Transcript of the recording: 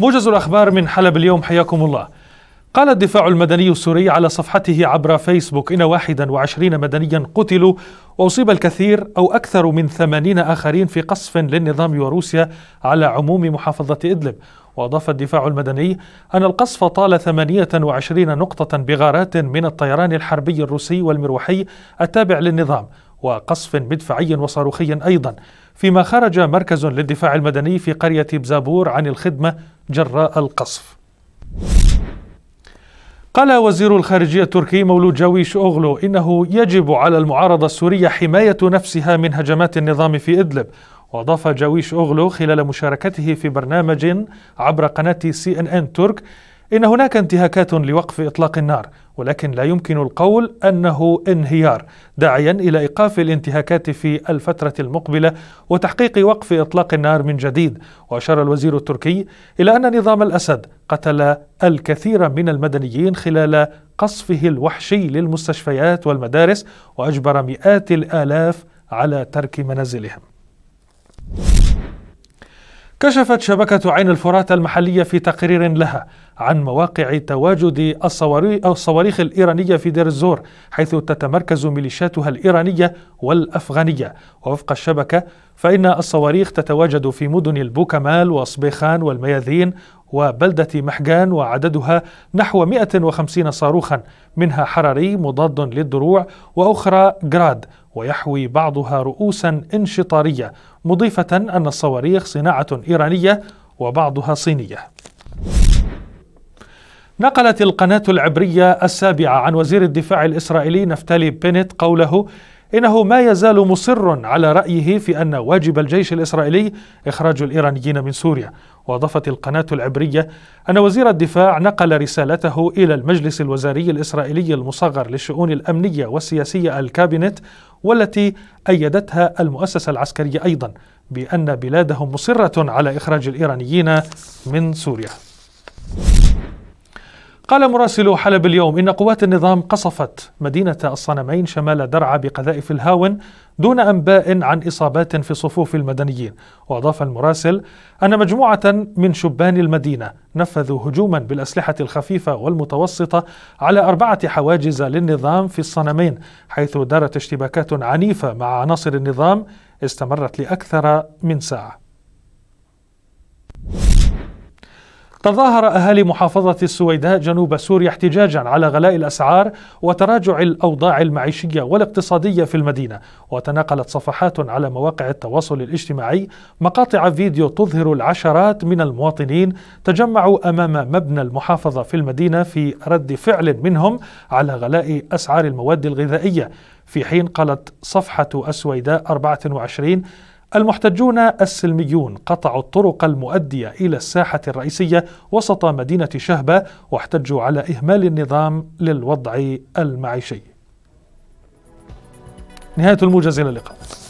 موجز الأخبار من حلب اليوم حياكم الله قال الدفاع المدني السوري على صفحته عبر فيسبوك إن 21 مدنيا قتلوا وأصيب الكثير أو أكثر من 80 آخرين في قصف للنظام وروسيا على عموم محافظة إدلب وأضاف الدفاع المدني أن القصف طال 28 نقطة بغارات من الطيران الحربي الروسي والمروحي التابع للنظام وقصف مدفعي وصاروخي أيضا فيما خرج مركز للدفاع المدني في قرية بزابور عن الخدمة جراء القصف قال وزير الخارجية التركي مولود جاويش اوغلو إنه يجب على المعارضة السورية حماية نفسها من هجمات النظام في إدلب وأضاف جاويش اوغلو خلال مشاركته في برنامج عبر قناة سي إن إن ترك إن هناك انتهاكات لوقف إطلاق النار ولكن لا يمكن القول أنه انهيار داعيا إلى إيقاف الانتهاكات في الفترة المقبلة وتحقيق وقف إطلاق النار من جديد وأشار الوزير التركي إلى أن نظام الأسد قتل الكثير من المدنيين خلال قصفه الوحشي للمستشفيات والمدارس وأجبر مئات الآلاف على ترك منازلهم كشفت شبكة عين الفرات المحلية في تقرير لها عن مواقع تواجد الصواريخ الإيرانية في دير الزور حيث تتمركز ميليشياتها الإيرانية والأفغانية ووفق الشبكة فإن الصواريخ تتواجد في مدن البوكمال وأصبيخان والمياذين وبلدة محجان وعددها نحو 150 صاروخا منها حراري مضاد للدروع وأخرى جراد ويحوي بعضها رؤوسا انشطارية مضيفة أن الصواريخ صناعة إيرانية وبعضها صينية نقلت القناة العبرية السابعة عن وزير الدفاع الإسرائيلي نفتالي بينيت قوله إنه ما يزال مصر على رأيه في أن واجب الجيش الإسرائيلي إخراج الإيرانيين من سوريا وأضافت القناة العبرية أن وزير الدفاع نقل رسالته إلى المجلس الوزاري الإسرائيلي المصغر للشؤون الأمنية والسياسية الكابينت والتي أيدتها المؤسسة العسكرية أيضا بأن بلادهم مصرة على إخراج الإيرانيين من سوريا قال مراسل حلب اليوم إن قوات النظام قصفت مدينة الصنمين شمال درعا بقذائف الهاون دون أنباء عن إصابات في صفوف المدنيين وأضاف المراسل أن مجموعة من شبان المدينة نفذوا هجوما بالأسلحة الخفيفة والمتوسطة على أربعة حواجز للنظام في الصنمين حيث دارت اشتباكات عنيفة مع عناصر النظام استمرت لأكثر من ساعة تظاهر أهالي محافظة السويداء جنوب سوريا احتجاجا على غلاء الأسعار وتراجع الأوضاع المعيشية والاقتصادية في المدينة وتناقلت صفحات على مواقع التواصل الاجتماعي مقاطع فيديو تظهر العشرات من المواطنين تجمعوا أمام مبنى المحافظة في المدينة في رد فعل منهم على غلاء أسعار المواد الغذائية في حين قالت صفحة السويداء 24 المحتجون السلميون قطعوا الطرق المؤدية إلى الساحة الرئيسية وسط مدينة شهبة واحتجوا على إهمال النظام للوضع المعيشي نهاية الموجز إلى اللقاء